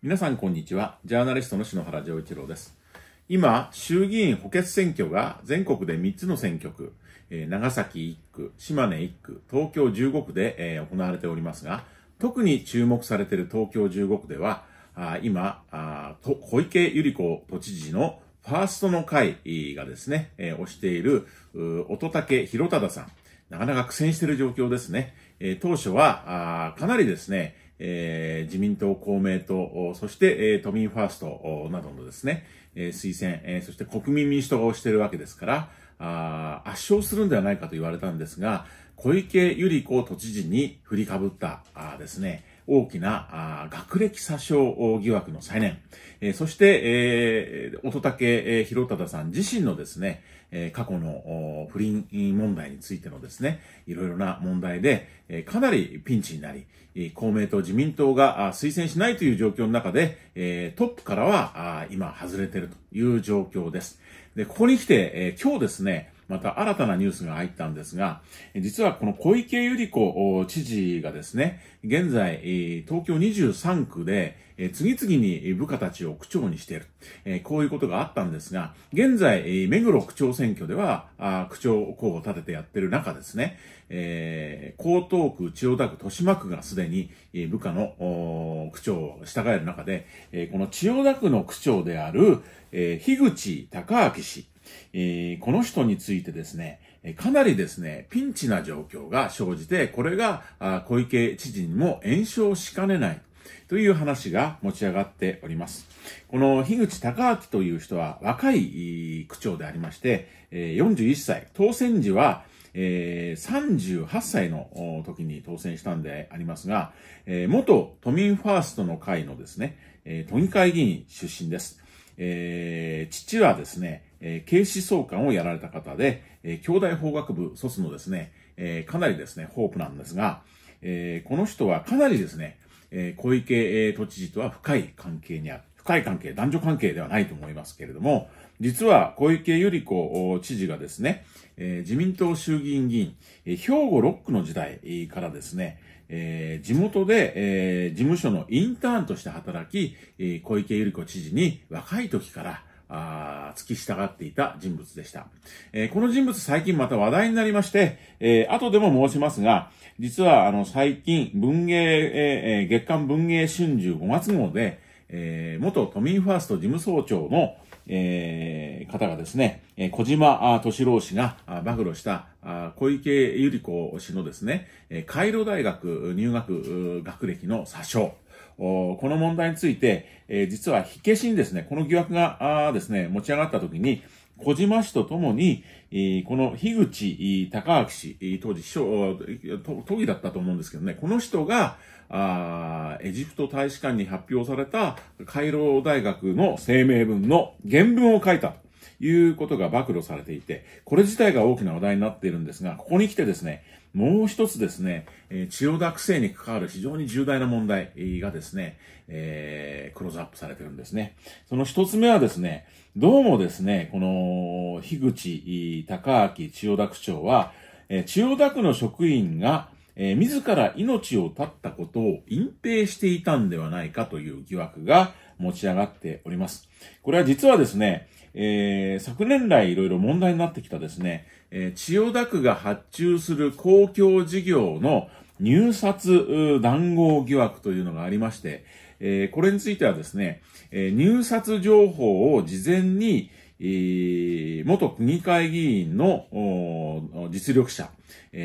皆さんこんにちは。ジャーナリストの篠原丈一郎です。今、衆議院補欠選挙が全国で3つの選挙区、え長崎1区、島根1区、東京15区で、え行われておりますが、特に注目されている東京15区では、あ今あ小池百合子都知事のファーストの会がですね、え推している、音竹弘忠さん。なかなか苦戦している状況ですね。え当初は、あかなりですね、えー、自民党、公明党、そして、えー、都民ファーストなどのですね、えー、推薦、えー、そして国民民主党が推してるわけですから、あ圧勝するんではないかと言われたんですが、小池百合子都知事に振りかぶったあですね、大きな学歴詐称疑惑の再燃、えそして、えー、乙武博忠さん自身のですね、え過去の不倫問題についてのですね、いろいろな問題で、えかなりピンチになり、公明党、自民党が推薦しないという状況の中で、えトップからは今外れているという状況です。で、ここに来て、え今日ですね、また新たなニュースが入ったんですが、実はこの小池百合子知事がですね、現在、東京23区で、次々に部下たちを区長にしている。こういうことがあったんですが、現在、目黒区長選挙では、区長候補を立ててやってる中ですね、江東区、千代田区、豊島区がすでに部下の区長を従える中で、この千代田区の区長である、樋口隆明氏、えー、この人についてですね、かなりですね、ピンチな状況が生じて、これが小池知事にも炎症しかねないという話が持ち上がっております。この樋口隆明という人は若い区長でありまして、41歳、当選時はえ38歳の時に当選したんでありますが、え元都民ファーストの会のですね、え都議会議員出身です。えー、父はですね、えー、警視総監をやられた方で、えー、兄弟法学部卒のですね、えー、かなりですね、ホープなんですが、えー、この人はかなりですね、えー、小池、えー、都知事とは深い関係にある。深い関係、男女関係ではないと思いますけれども、実は小池百合子知事がですね、えー、自民党衆議院議員、えー、兵庫6区の時代からですね、えー、地元で、えー、事務所のインターンとして働き、えー、小池百合子知事に若い時から、あ付き従っていた人物でした、えー、この人物最近また話題になりまして、えー、後でも申しますが、実はあの最近文芸、えー、月刊文芸春秋5月号で、えー、元都民ファースト事務総長の、えー、方がですね、え小島敏郎氏が暴露した小池百合子氏のですね、カイロ大学入学学歴の詐称。この問題について、えー、実は火消しにですね、この疑惑がですね、持ち上がった時に、小島氏とともに、この樋口高明氏、当時、都議だったと思うんですけどね、この人が、エジプト大使館に発表された、カイロ大学の声明文の原文を書いた。いうことが暴露されていて、これ自体が大きな話題になっているんですが、ここに来てですね、もう一つですね、え千代田区政に関わる非常に重大な問題がですね、えー、クローズアップされてるんですね。その一つ目はですね、どうもですね、この、樋口高明千代田区長は、え千代田区の職員が、えー、自ら命を絶ったことを隠蔽していたんではないかという疑惑が持ち上がっております。これは実はですね、えー、昨年来いろいろ問題になってきたですね、えー、千代田区が発注する公共事業の入札談合疑惑というのがありまして、えー、これについてはですね、えー、入札情報を事前に、え元区議会議員の実力者、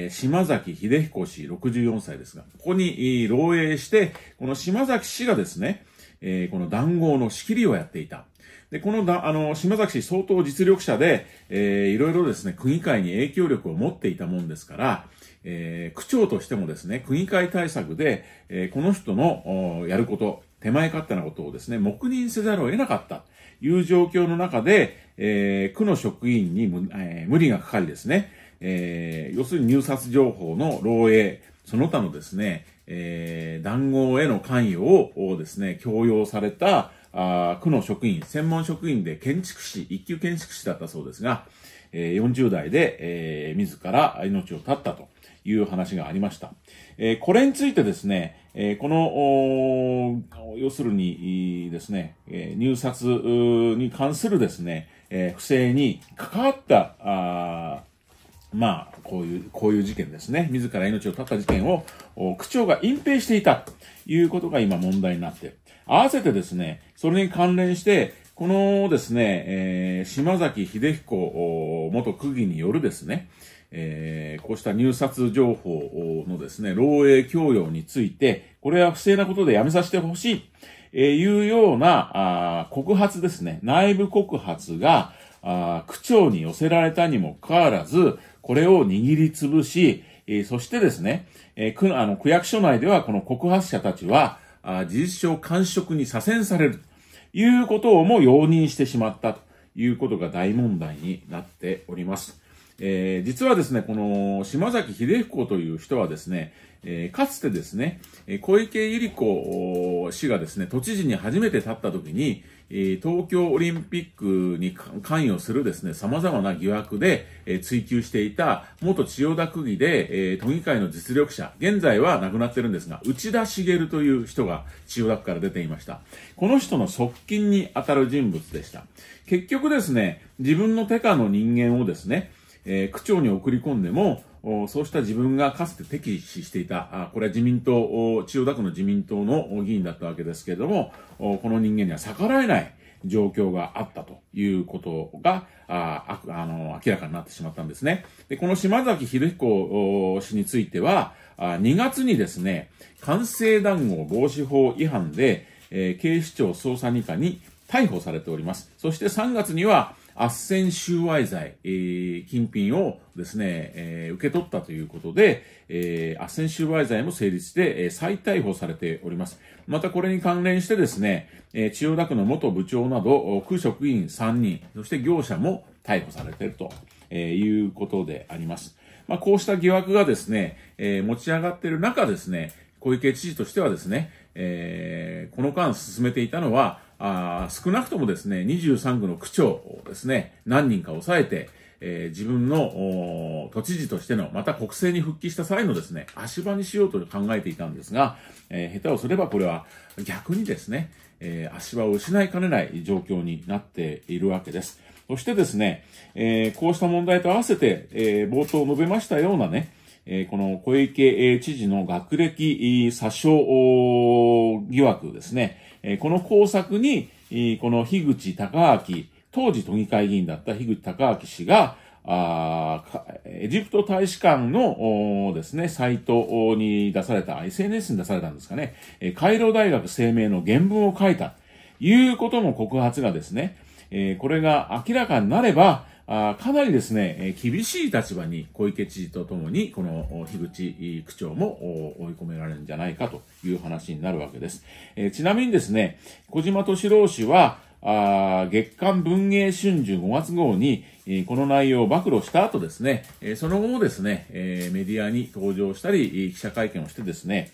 島崎秀彦氏64歳ですが、ここに、漏洩して、この島崎氏がですね、この談合の仕切りをやっていた。で、このだ、あの、島崎氏相当実力者で、えー、いろいろですね、区議会に影響力を持っていたもんですから、えー、区長としてもですね、区議会対策で、えー、この人の、やること、手前勝手なことをですね、黙認せざるを得なかった。いう状況の中で、えー、区の職員に無,、えー、無理がかかりですね、えー、要するに入札情報の漏洩、その他のですね、えー、談合への関与をですね、強要された、あ区の職員、専門職員で建築士、一級建築士だったそうですが、えー、40代で、えー、自ら命を絶ったという話がありました。えー、これについてですね、えー、この、要するにですね、入札に関するですね、えー、不正に関わった、あまあ、こういう、こういう事件ですね。自ら命を絶った事件を、区長が隠蔽していたということが今問題になって、合わせてですね、それに関連して、このですね、えー、島崎秀彦元区議によるですね、えー、こうした入札情報のですね、漏洩供与について、これは不正なことでやめさせてほしい、えー、いうようなあ告発ですね、内部告発があ区長に寄せられたにもかかわらず、これを握りつぶし、えー、そしてですね、えー、あの区役所内ではこの告発者たちは、あ事実上官職に左遷されるということをも容認してしまったということが大問題になっております。えー、実はですね、この島崎秀彦という人はですね、えー、かつてですね、小池百合子氏がですね、都知事に初めて立った時に、え東京オリンピックに関与するですね、様々な疑惑で、え追及していた元千代田区議で、え都議会の実力者、現在は亡くなってるんですが、内田茂という人が千代田区から出ていました。この人の側近にあたる人物でした。結局ですね、自分の手下の人間をですね、えー、区長に送り込んでも、そうした自分がかつて敵視していた、これは自民党、千代田区の自民党の議員だったわけですけれども、この人間には逆らえない状況があったということが、ああの明らかになってしまったんですね。で、この島崎博彦氏については、2月にですね、官製談合防止法違反で、えー、警視庁捜査2課に逮捕されております。そして3月には、斡旋収賄罪、えー、金品をですね、えー、受け取ったということで、えー、斡旋収賄罪も成立して、えー、再逮捕されております。またこれに関連してですね、えー、千代田区の元部長など、区職員3人、そして業者も逮捕されていると、えー、いうことであります。まあ、こうした疑惑がですね、えー、持ち上がっている中ですね、小池知事としてはですね、えー、この間進めていたのは、あ少なくともですね、23区の区長をですね、何人か抑えて、えー、自分の都知事としての、また国政に復帰した際のですね、足場にしようと考えていたんですが、えー、下手をすればこれは逆にですね、えー、足場を失いかねない状況になっているわけです。そしてですね、えこうした問題と合わせて、え冒頭述べましたようなね、えこの小池知事の学歴詐称疑惑ですね、えこの工作に、この樋口隆明、当時都議会議員だった樋口隆明氏が、あエジプト大使館のですね、サイトに出された、SNS に出されたんですかね、えー、カイロ大学声明の原文を書いた、いうことの告発がですね、えー、これが明らかになれば、かなりですね、厳しい立場に小池知事とともに、この樋口区長も追い込められるんじゃないかという話になるわけです。ちなみにですね、小島敏郎氏は、月刊文芸春秋5月号に、この内容を暴露した後ですね、その後もですね、メディアに登場したり、記者会見をしてですね、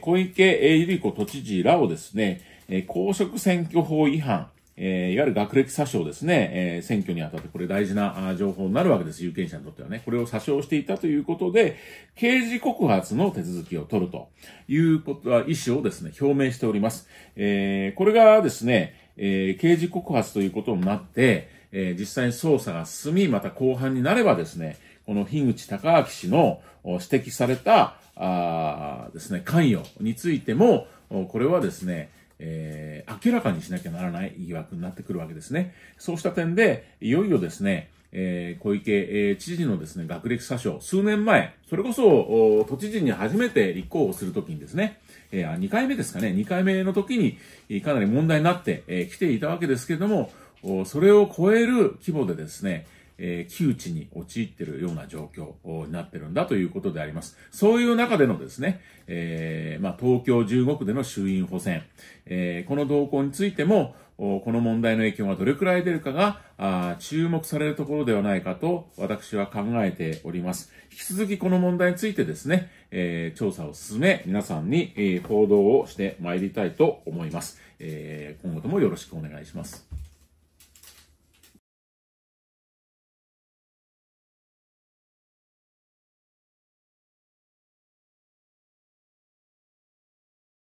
小池百合子都知事らをですね、公職選挙法違反、えー、いわゆる学歴詐称ですね、えー、選挙にあたってこれ大事な情報になるわけです、有権者にとってはね。これを詐称していたということで、刑事告発の手続きを取るということは、意思をですね、表明しております。えー、これがですね、えー、刑事告発ということになって、えー、実際に捜査が進み、また後半になればですね、この樋口隆明氏の指摘された、あですね、関与についても、これはですね、えー、明らかにしなきゃならない疑惑になってくるわけですね。そうした点で、いよいよですね、えー、小池、えー、知事のですね、学歴詐称、数年前、それこそ、都知事に初めて立候補するときにですね、えー、2回目ですかね、2回目の時に、かなり問題になってき、えー、来ていたわけですけれども、それを超える規模でですね、えー、窮地に陥っているような状況になってるんだということであります。そういう中でのですね、えー、まあ、東京15区での衆院補選、えー、この動向についても、この問題の影響がどれくらい出るかが注目されるところではないかと私は考えております。引き続きこの問題についてですね、えー、調査を進め皆さんに、えー、報道をしてまいりたいと思います、えー。今後ともよろしくお願いします。